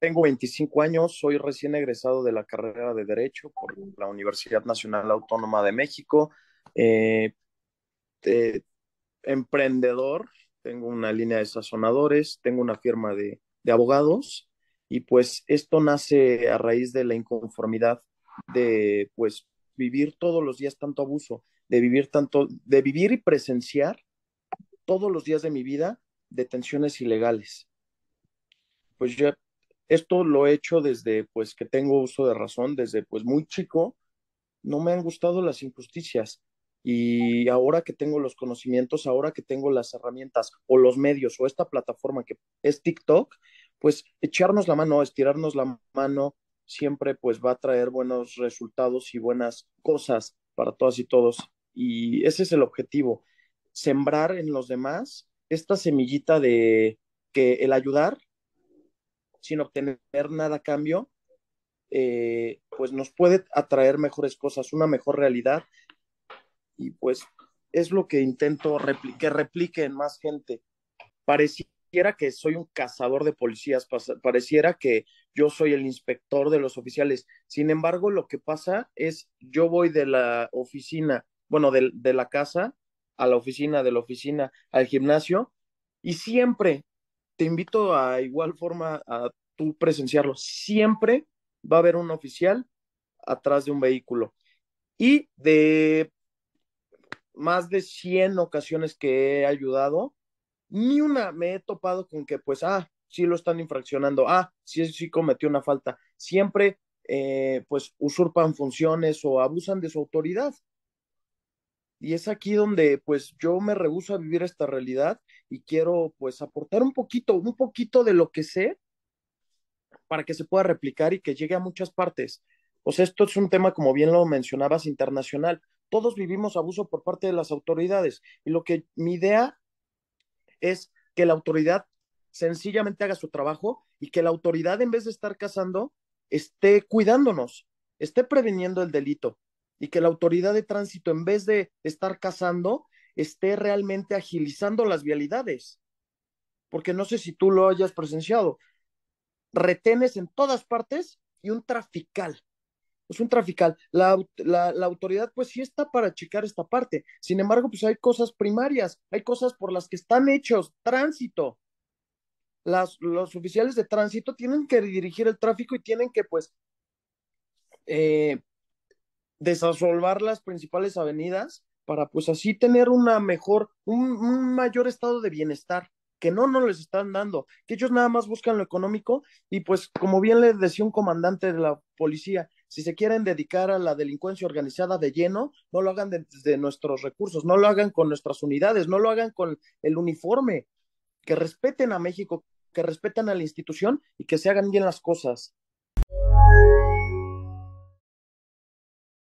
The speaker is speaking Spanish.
Tengo 25 años, soy recién egresado de la carrera de Derecho por la Universidad Nacional Autónoma de México. Eh, emprendedor, tengo una línea de sazonadores, tengo una firma de, de abogados y pues esto nace a raíz de la inconformidad de pues vivir todos los días tanto abuso, de vivir tanto, de vivir y presenciar todos los días de mi vida detenciones ilegales. Pues yo esto lo he hecho desde pues que tengo uso de razón, desde pues muy chico, no me han gustado las injusticias. Y ahora que tengo los conocimientos, ahora que tengo las herramientas o los medios o esta plataforma que es TikTok, pues echarnos la mano, estirarnos la mano, siempre pues va a traer buenos resultados y buenas cosas para todas y todos. Y ese es el objetivo, sembrar en los demás esta semillita de que el ayudar sin obtener nada a cambio, eh, pues nos puede atraer mejores cosas, una mejor realidad. Y pues es lo que intento replique que repliquen más gente. Pareciera que soy un cazador de policías, pareciera que yo soy el inspector de los oficiales. Sin embargo, lo que pasa es yo voy de la oficina, bueno, de la casa a la oficina, de la oficina al gimnasio, y siempre te invito a igual forma a tú presenciarlo. Siempre va a haber un oficial atrás de un vehículo. Y de más de 100 ocasiones que he ayudado, ni una me he topado con que, pues, ah, sí lo están infraccionando, ah, sí, sí cometió una falta. Siempre, eh, pues, usurpan funciones o abusan de su autoridad. Y es aquí donde pues yo me rehúso a vivir esta realidad y quiero pues aportar un poquito, un poquito de lo que sé para que se pueda replicar y que llegue a muchas partes. Pues esto es un tema, como bien lo mencionabas, internacional. Todos vivimos abuso por parte de las autoridades y lo que mi idea es que la autoridad sencillamente haga su trabajo y que la autoridad en vez de estar cazando esté cuidándonos, esté previniendo el delito y que la autoridad de tránsito, en vez de estar cazando, esté realmente agilizando las vialidades. Porque no sé si tú lo hayas presenciado. Retenes en todas partes y un trafical. Es un trafical. La, autoridad, pues sí está para checar esta parte. Sin embargo, pues hay cosas primarias, hay cosas por las que están hechos tránsito. Las, los oficiales de tránsito tienen que dirigir el tráfico y tienen que, pues, eh, desasolvar las principales avenidas para pues así tener una mejor, un, mayor estado de bienestar, que no, no les están dando, que ellos nada más buscan lo económico y pues como bien les decía un comandante de la policía, si se quieren dedicar a la delincuencia organizada de lleno, no lo hagan desde nuestros recursos, no lo hagan con nuestras unidades, no lo hagan con el uniforme, que respeten a México, que respeten a la institución y que se hagan bien las cosas.